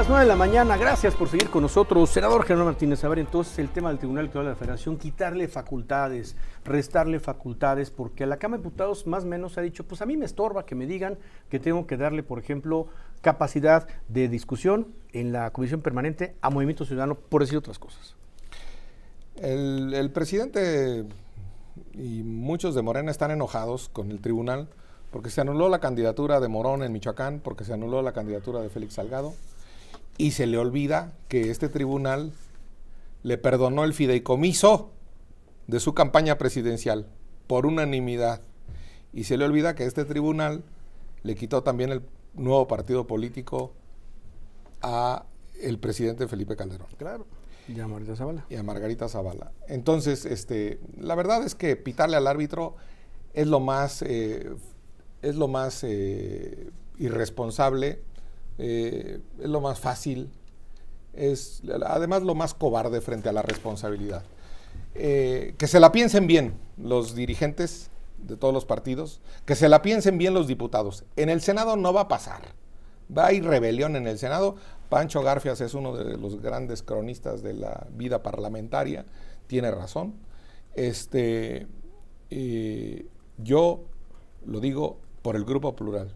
Las 9 de la mañana, gracias por seguir con nosotros. Senador Gerardo Martínez, a ver entonces el tema del Tribunal Electoral de la Federación, quitarle facultades, restarle facultades, porque a la Cámara de Diputados más o menos ha dicho, pues a mí me estorba que me digan que tengo que darle, por ejemplo, capacidad de discusión en la Comisión Permanente a Movimiento Ciudadano, por decir otras cosas. el presidente y muchos de Morena están enojados con el tribunal porque se anuló la candidatura de Morón en Michoacán, porque se anuló la candidatura de Félix Salgado y se le olvida que este tribunal le perdonó el fideicomiso de su campaña presidencial por unanimidad. Y se le olvida que este tribunal le quitó también el nuevo partido político a el presidente Felipe Calderón. Claro. Y a Margarita Zavala. Y a Margarita Zavala. Entonces, este, la verdad es que pitarle al árbitro es lo más, eh, es lo más eh, irresponsable eh, es lo más fácil, es además lo más cobarde frente a la responsabilidad. Eh, que se la piensen bien los dirigentes de todos los partidos, que se la piensen bien los diputados. En el Senado no va a pasar, va a haber rebelión en el Senado. Pancho Garfias es uno de los grandes cronistas de la vida parlamentaria, tiene razón. Este, eh, yo lo digo por el Grupo Plural.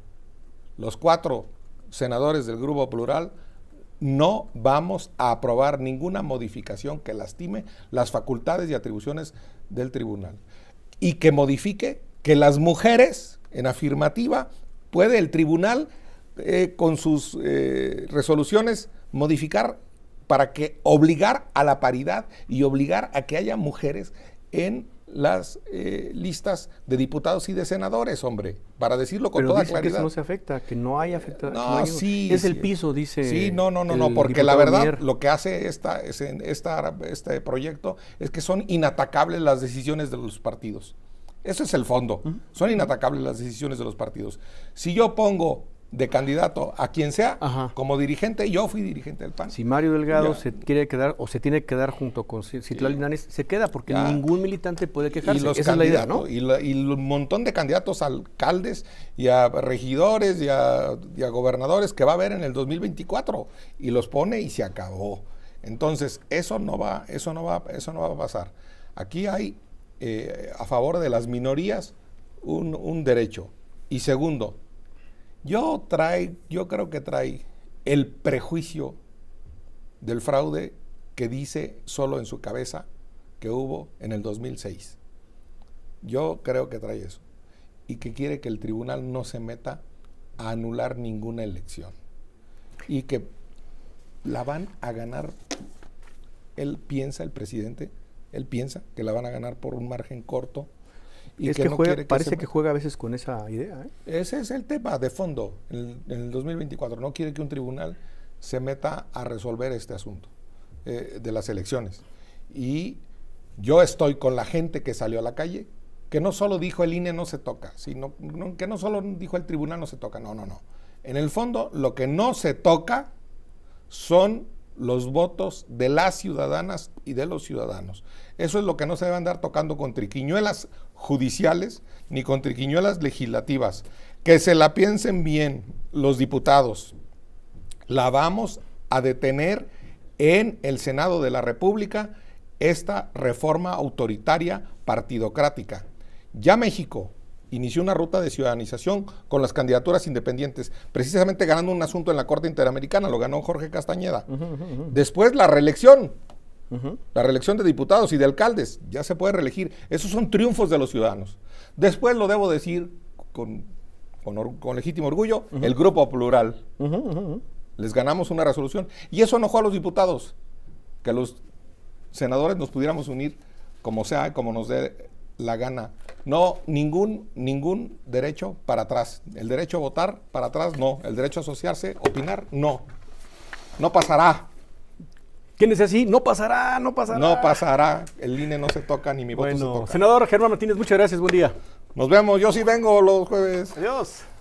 Los cuatro senadores del Grupo Plural, no vamos a aprobar ninguna modificación que lastime las facultades y atribuciones del tribunal. Y que modifique que las mujeres, en afirmativa, puede el tribunal eh, con sus eh, resoluciones modificar para que obligar a la paridad y obligar a que haya mujeres en las eh, listas de diputados y de senadores, hombre, para decirlo con toda claridad. que no se afecta, que no hay afectación. No, sí. Es el piso, dice. Sí, no, no, no, no, porque la verdad lo que hace esta, esta, este proyecto es que son inatacables las decisiones de los partidos. Eso es el fondo. Son inatacables las decisiones de los partidos. Si yo pongo de candidato a quien sea como dirigente. Yo fui dirigente del PAN. Si Mario Delgado se quiere quedar o se tiene que quedar junto con Citlal se queda porque ningún militante puede quejarse. Y Esa es la idea, Y, la, un montón de candidatos a alcaldes y a regidores y a, gobernadores que va a haber en el 2024 y los pone y se acabó. Entonces, eso no va, eso no va, eso no va a pasar. Aquí hay eh, a favor de las minorías un, un derecho. Y segundo, yo, trae, yo creo que trae el prejuicio del fraude que dice solo en su cabeza que hubo en el 2006. Yo creo que trae eso. Y que quiere que el tribunal no se meta a anular ninguna elección. Y que la van a ganar, él piensa, el presidente, él piensa que la van a ganar por un margen corto y parece que, juega a veces con esa idea. ¿eh? Ese es el tema de fondo en el, 2024. No quiere que un tribunal se meta a resolver este asunto eh, de las elecciones. Y yo estoy con la gente que salió a la calle, que no solo dijo el INE no se toca, sino que no solo dijo el tribunal no se toca. No, no, no. En el fondo, lo que no se toca son los votos de las ciudadanas y de los ciudadanos. Eso es lo que no se debe andar tocando con triquiñuelas judiciales ni con triquiñuelas legislativas. Que se la piensen bien los diputados. La vamos a detener en el Senado de la República esta reforma autoritaria partidocrática. Ya México inició una ruta de ciudadanización con las candidaturas independientes, precisamente ganando un asunto en la Corte Interamericana, lo ganó Jorge Castañeda. Después la reelección, la reelección de diputados y de alcaldes, ya se puede reelegir. Esos son triunfos de los ciudadanos. Después, lo debo decir con, con, con legítimo orgullo, el Grupo Plural. Les ganamos una resolución. Y eso enojó a los diputados, que los senadores nos pudiéramos unir como sea, como nos dé la gana. No, ningún, ningún derecho para atrás. El derecho a votar para atrás, no. El derecho a asociarse, opinar, no. No pasará. ¿Quién es así? No pasará, no pasará. No pasará. El INE no se toca ni mi bueno, voto se toca. Senador Germán Martínez, muchas gracias. Buen día. Nos vemos. Yo sí vengo los jueves. Adiós.